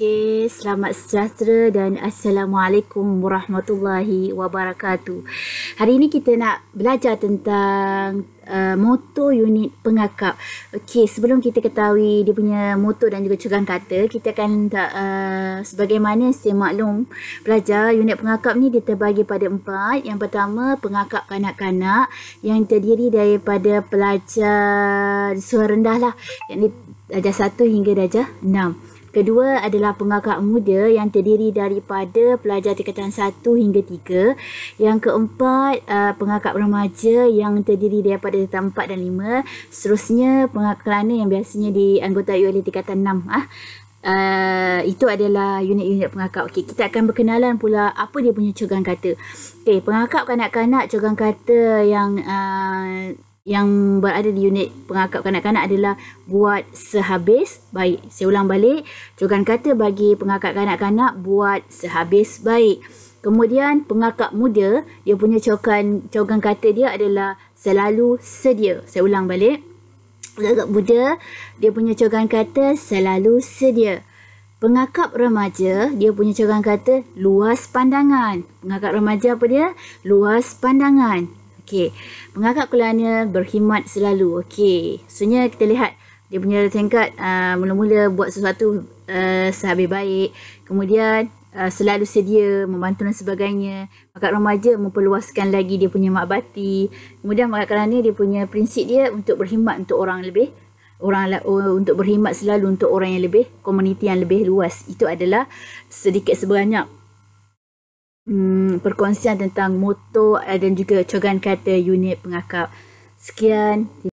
Okay, selamat sejahtera dan Assalamualaikum Warahmatullahi Wabarakatuh Hari ini kita nak belajar tentang uh, motor unit pengakap Okay, sebelum kita ketahui dia punya motor dan juga curang kata Kita akan, uh, sebagaimana saya maklum pelajar unit pengakap ni dia terbagi pada empat Yang pertama, pengakap kanak-kanak Yang terdiri daripada pelajar suara rendah lah Yang ni darjah satu hingga darjah enam Kedua adalah pengakak muda yang terdiri daripada pelajar tingkatan 1 hingga 3. Yang keempat, uh, pengakak remaja yang terdiri daripada tingkatan 4 dan 5. Seterusnya, pengakak kelana yang biasanya dianggotai oleh tingkatan 6. Ah. Uh, itu adalah unit-unit pengakap. Okay, kita akan berkenalan pula apa dia punya cogan kata. Okay, pengakap kanak-kanak cogan kata yang uh, yang berada di unit pengakap kanak-kanak adalah buat sehabis baik. Saya ulang balik, cogan kata bagi pengakap kanak-kanak buat sehabis baik. Kemudian pengakap muda, dia punya cogan cogan kata dia adalah selalu sedia. Saya ulang balik. Pengakap muda, dia punya cogan kata selalu sedia. Pengakap remaja, dia punya cogan kata luas pandangan. Pengakap remaja apa dia? Luas pandangan. Okey. Menganggap kelana berkhidmat selalu. Okey. Sebenarnya kita lihat dia punya tingkat uh, ah, mula-mula buat sesuatu uh, sehabis baik. Kemudian uh, selalu sedia membantu dan sebagainya. Makat remaja memperluaskan lagi dia punya makbati. Kemudian makat kelana dia punya prinsip dia untuk berkhidmat untuk orang lebih orang untuk berkhidmat selalu untuk orang yang lebih komuniti yang lebih luas itu adalah sedikit sebanyak perkongsian tentang motor eh, dan juga cogan kata unit pengakap. Sekian.